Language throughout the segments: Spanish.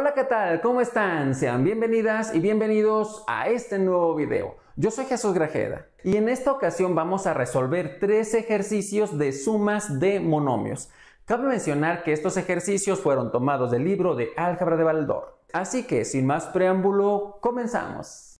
Hola, ¿qué tal? ¿Cómo están? Sean bienvenidas y bienvenidos a este nuevo video. Yo soy Jesús Grajeda y en esta ocasión vamos a resolver tres ejercicios de sumas de monomios. Cabe mencionar que estos ejercicios fueron tomados del libro de Álgebra de Baldor. Así que, sin más preámbulo, comenzamos.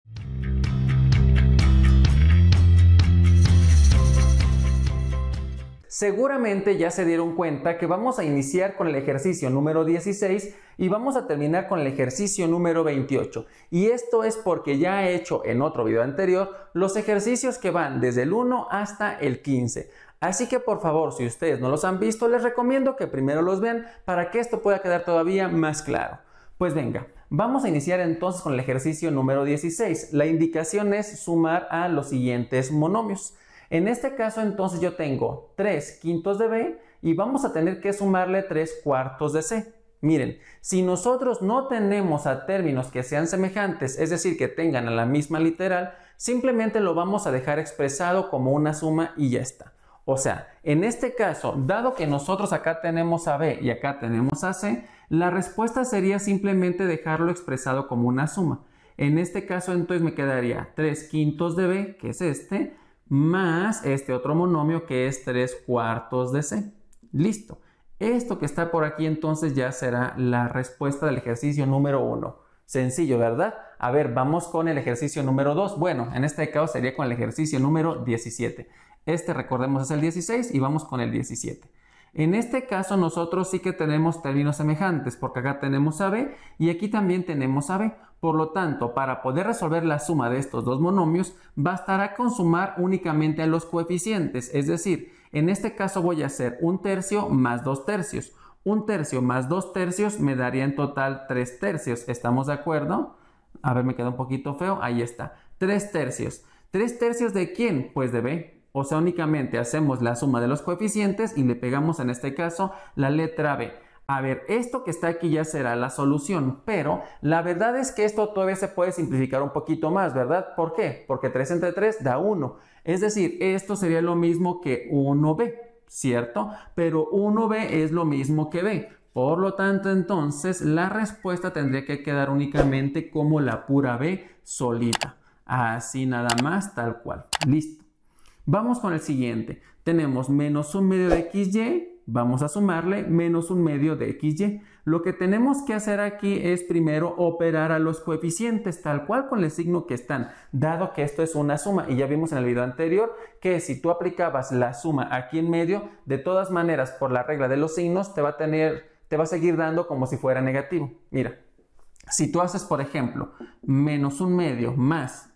Seguramente ya se dieron cuenta que vamos a iniciar con el ejercicio número 16 y vamos a terminar con el ejercicio número 28. Y esto es porque ya he hecho en otro video anterior los ejercicios que van desde el 1 hasta el 15. Así que por favor, si ustedes no los han visto, les recomiendo que primero los vean para que esto pueda quedar todavía más claro. Pues venga, vamos a iniciar entonces con el ejercicio número 16. La indicación es sumar a los siguientes monomios. En este caso entonces yo tengo 3 quintos de B y vamos a tener que sumarle 3 cuartos de C. Miren, si nosotros no tenemos a términos que sean semejantes, es decir, que tengan a la misma literal, simplemente lo vamos a dejar expresado como una suma y ya está. O sea, en este caso, dado que nosotros acá tenemos a B y acá tenemos a C, la respuesta sería simplemente dejarlo expresado como una suma. En este caso, entonces me quedaría 3 quintos de B, que es este, más este otro monomio que es tres cuartos de c. Listo. Esto que está por aquí entonces ya será la respuesta del ejercicio número 1. Sencillo, ¿verdad? A ver, vamos con el ejercicio número 2. Bueno, en este caso sería con el ejercicio número 17. Este, recordemos, es el 16 y vamos con el 17. En este caso nosotros sí que tenemos términos semejantes porque acá tenemos AB y aquí también tenemos AB. Por lo tanto, para poder resolver la suma de estos dos monomios, bastará con sumar únicamente a los coeficientes. Es decir, en este caso voy a hacer un tercio más dos tercios. Un tercio más dos tercios me daría en total tres tercios. ¿Estamos de acuerdo? A ver, me queda un poquito feo. Ahí está. Tres tercios. ¿Tres tercios de quién? Pues de B. O sea, únicamente hacemos la suma de los coeficientes y le pegamos en este caso la letra B. A ver, esto que está aquí ya será la solución, pero la verdad es que esto todavía se puede simplificar un poquito más, ¿verdad? ¿Por qué? Porque 3 entre 3 da 1. Es decir, esto sería lo mismo que 1B, ¿cierto? Pero 1B es lo mismo que B. Por lo tanto, entonces, la respuesta tendría que quedar únicamente como la pura B solita. Así nada más, tal cual. Listo. Vamos con el siguiente. Tenemos menos un medio de xy, vamos a sumarle menos un medio de xy. Lo que tenemos que hacer aquí es primero operar a los coeficientes tal cual con el signo que están, dado que esto es una suma. Y ya vimos en el video anterior que si tú aplicabas la suma aquí en medio, de todas maneras por la regla de los signos te va a tener, te va a seguir dando como si fuera negativo. Mira, si tú haces por ejemplo menos un medio más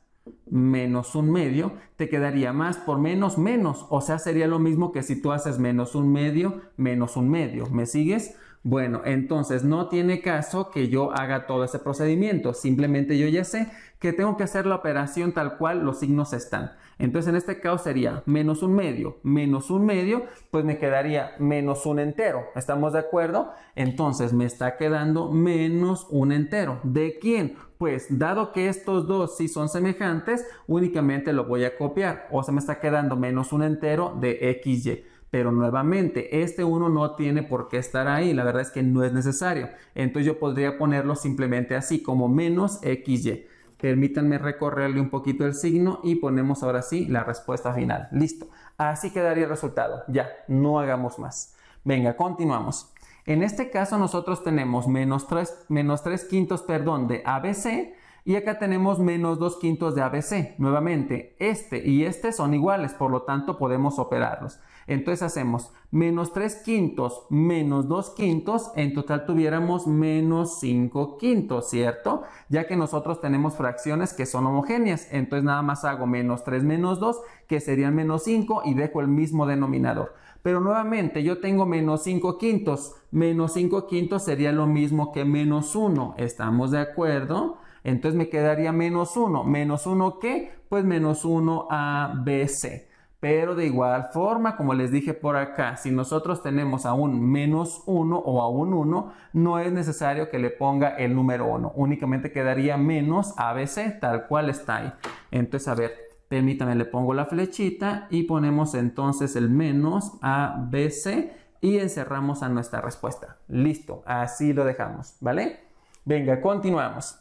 menos un medio, te quedaría más por menos menos. O sea, sería lo mismo que si tú haces menos un medio, menos un medio. ¿Me sigues? Bueno, entonces no tiene caso que yo haga todo ese procedimiento. Simplemente yo ya sé que tengo que hacer la operación tal cual los signos están. Entonces en este caso sería menos un medio, menos un medio, pues me quedaría menos un entero. ¿Estamos de acuerdo? Entonces me está quedando menos un entero. ¿De quién? pues dado que estos dos sí son semejantes, únicamente lo voy a copiar. O sea, me está quedando menos un entero de XY. Pero nuevamente, este 1 no tiene por qué estar ahí, la verdad es que no es necesario. Entonces yo podría ponerlo simplemente así, como menos XY. Permítanme recorrerle un poquito el signo y ponemos ahora sí la respuesta final. Listo. Así quedaría el resultado. Ya, no hagamos más. Venga, continuamos. En este caso nosotros tenemos menos 3, menos 3 quintos perdón, de ABC y acá tenemos menos 2 quintos de ABC. Nuevamente, este y este son iguales, por lo tanto podemos operarlos. Entonces hacemos menos 3 quintos menos 2 quintos. En total tuviéramos menos 5 quintos, ¿cierto? Ya que nosotros tenemos fracciones que son homogéneas. Entonces nada más hago menos 3 menos 2, que serían menos 5 y dejo el mismo denominador. Pero nuevamente yo tengo menos 5 quintos. Menos 5 quintos sería lo mismo que menos 1. ¿Estamos de acuerdo? Entonces me quedaría menos 1. ¿Menos 1 qué? Pues menos 1 ABC. Pero de igual forma, como les dije por acá, si nosotros tenemos a un menos 1 o a un 1, no es necesario que le ponga el número 1. Únicamente quedaría menos ABC, tal cual está ahí. Entonces, a ver, permítame, le pongo la flechita y ponemos entonces el menos ABC y encerramos a nuestra respuesta. Listo, así lo dejamos, ¿vale? Venga, continuamos.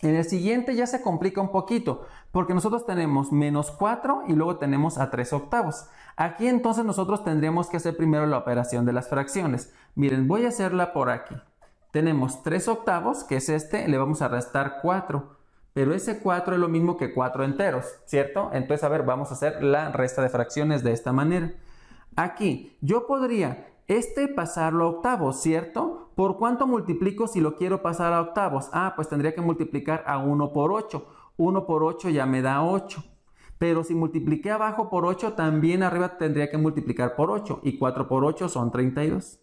En el siguiente ya se complica un poquito, porque nosotros tenemos menos 4 y luego tenemos a 3 octavos. Aquí entonces nosotros tendríamos que hacer primero la operación de las fracciones. Miren, voy a hacerla por aquí. Tenemos 3 octavos, que es este, le vamos a restar 4. Pero ese 4 es lo mismo que 4 enteros, ¿cierto? Entonces, a ver, vamos a hacer la resta de fracciones de esta manera. Aquí, yo podría este pasarlo a octavos, ¿cierto? ¿Por cuánto multiplico si lo quiero pasar a octavos? Ah, pues tendría que multiplicar a 1 por 8. 1 por 8 ya me da 8. Pero si multipliqué abajo por 8, también arriba tendría que multiplicar por 8. Y 4 por 8 son 32.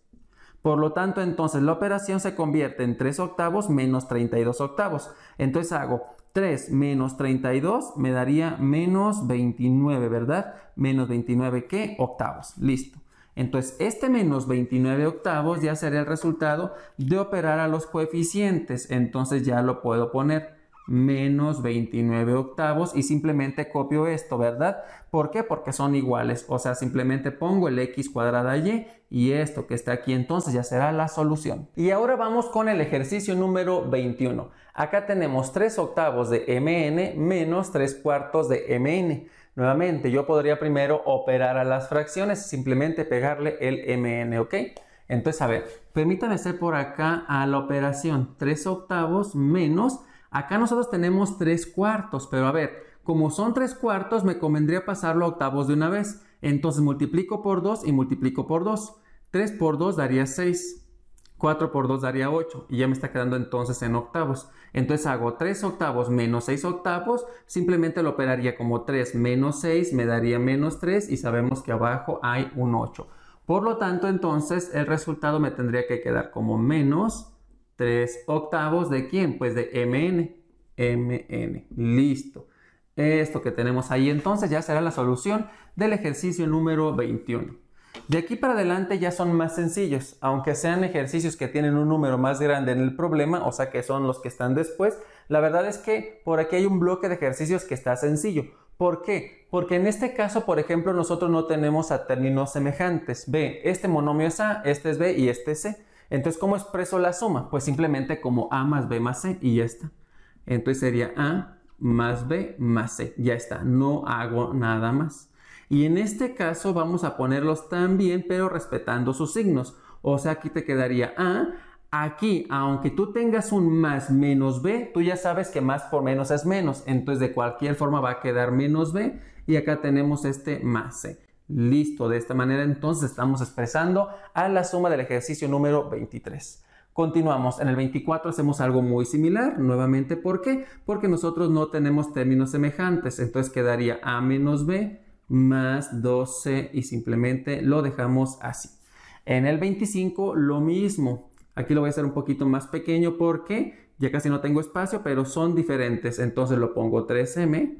Por lo tanto, entonces la operación se convierte en 3 octavos menos 32 octavos. Entonces hago 3 menos 32 me daría menos 29, ¿verdad? Menos 29 ¿qué? octavos. Listo. Entonces, este menos 29 octavos ya sería el resultado de operar a los coeficientes. Entonces ya lo puedo poner menos 29 octavos y simplemente copio esto, ¿verdad? ¿Por qué? Porque son iguales, o sea, simplemente pongo el x cuadrada y y esto que está aquí entonces ya será la solución. Y ahora vamos con el ejercicio número 21. Acá tenemos 3 octavos de mn menos 3 cuartos de mn. Nuevamente, yo podría primero operar a las fracciones, simplemente pegarle el mn, ¿ok? Entonces, a ver, permítame hacer por acá a la operación 3 octavos menos Acá nosotros tenemos 3 cuartos, pero a ver, como son tres cuartos, me convendría pasarlo a octavos de una vez. Entonces multiplico por 2 y multiplico por 2. 3 por 2 daría 6. 4 por 2 daría 8 y ya me está quedando entonces en octavos. Entonces hago 3 octavos menos 6 octavos, simplemente lo operaría como 3 menos 6 me daría menos 3 y sabemos que abajo hay un 8. Por lo tanto entonces el resultado me tendría que quedar como menos 3 octavos de quién? Pues de MN. MN. Listo. Esto que tenemos ahí entonces ya será la solución del ejercicio número 21. De aquí para adelante ya son más sencillos, aunque sean ejercicios que tienen un número más grande en el problema, o sea que son los que están después, la verdad es que por aquí hay un bloque de ejercicios que está sencillo. ¿Por qué? Porque en este caso, por ejemplo, nosotros no tenemos a términos semejantes. B, este monomio es A, este es B y este es C. Entonces, ¿cómo expreso la suma? Pues simplemente como A más B más C y ya está. Entonces sería A más B más C. Ya está, no hago nada más. Y en este caso vamos a ponerlos también, pero respetando sus signos. O sea, aquí te quedaría A. Aquí, aunque tú tengas un más menos B, tú ya sabes que más por menos es menos. Entonces, de cualquier forma va a quedar menos B. Y acá tenemos este más C. Listo, de esta manera entonces estamos expresando a la suma del ejercicio número 23. Continuamos, en el 24 hacemos algo muy similar, nuevamente, ¿por qué? Porque nosotros no tenemos términos semejantes, entonces quedaría a menos b más 12 y simplemente lo dejamos así. En el 25 lo mismo, aquí lo voy a hacer un poquito más pequeño porque ya casi no tengo espacio, pero son diferentes, entonces lo pongo 3m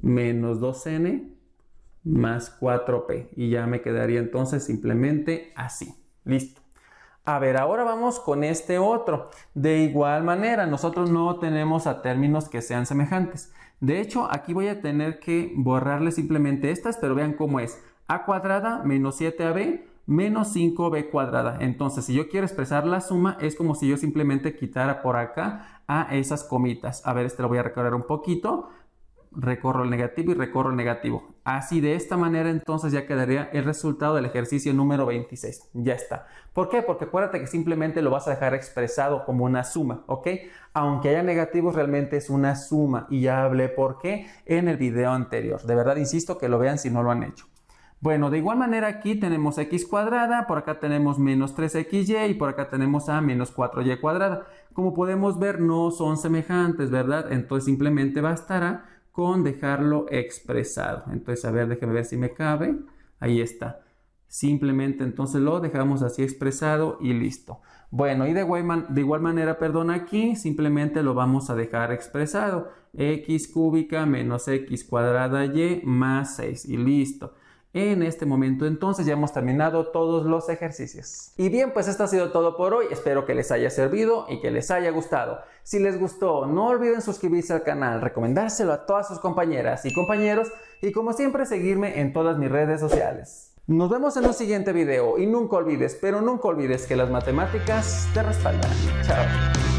menos 2n más 4p y ya me quedaría entonces simplemente así. Listo. A ver, ahora vamos con este otro. De igual manera, nosotros no tenemos a términos que sean semejantes. De hecho, aquí voy a tener que borrarle simplemente estas, pero vean cómo es. A cuadrada menos 7AB menos 5B cuadrada. Entonces, si yo quiero expresar la suma, es como si yo simplemente quitara por acá a esas comitas. A ver, este lo voy a recorrer un poquito recorro el negativo y recorro el negativo. Así de esta manera entonces ya quedaría el resultado del ejercicio número 26. Ya está. ¿Por qué? Porque acuérdate que simplemente lo vas a dejar expresado como una suma, ¿ok? Aunque haya negativos realmente es una suma y ya hablé por qué en el video anterior. De verdad insisto que lo vean si no lo han hecho. Bueno, de igual manera aquí tenemos x cuadrada, por acá tenemos menos 3xy y por acá tenemos a menos 4y cuadrada. Como podemos ver no son semejantes, ¿verdad? Entonces simplemente bastará con dejarlo expresado. Entonces, a ver, déjeme ver si me cabe. Ahí está. Simplemente entonces lo dejamos así expresado y listo. Bueno, y de igual, de igual manera, perdón, aquí simplemente lo vamos a dejar expresado. x cúbica menos x cuadrada y más 6 y listo en este momento. Entonces ya hemos terminado todos los ejercicios. Y bien, pues esto ha sido todo por hoy. Espero que les haya servido y que les haya gustado. Si les gustó, no olviden suscribirse al canal, recomendárselo a todas sus compañeras y compañeros y como siempre seguirme en todas mis redes sociales. Nos vemos en un siguiente video y nunca olvides, pero nunca olvides que las matemáticas te respaldan. Chao.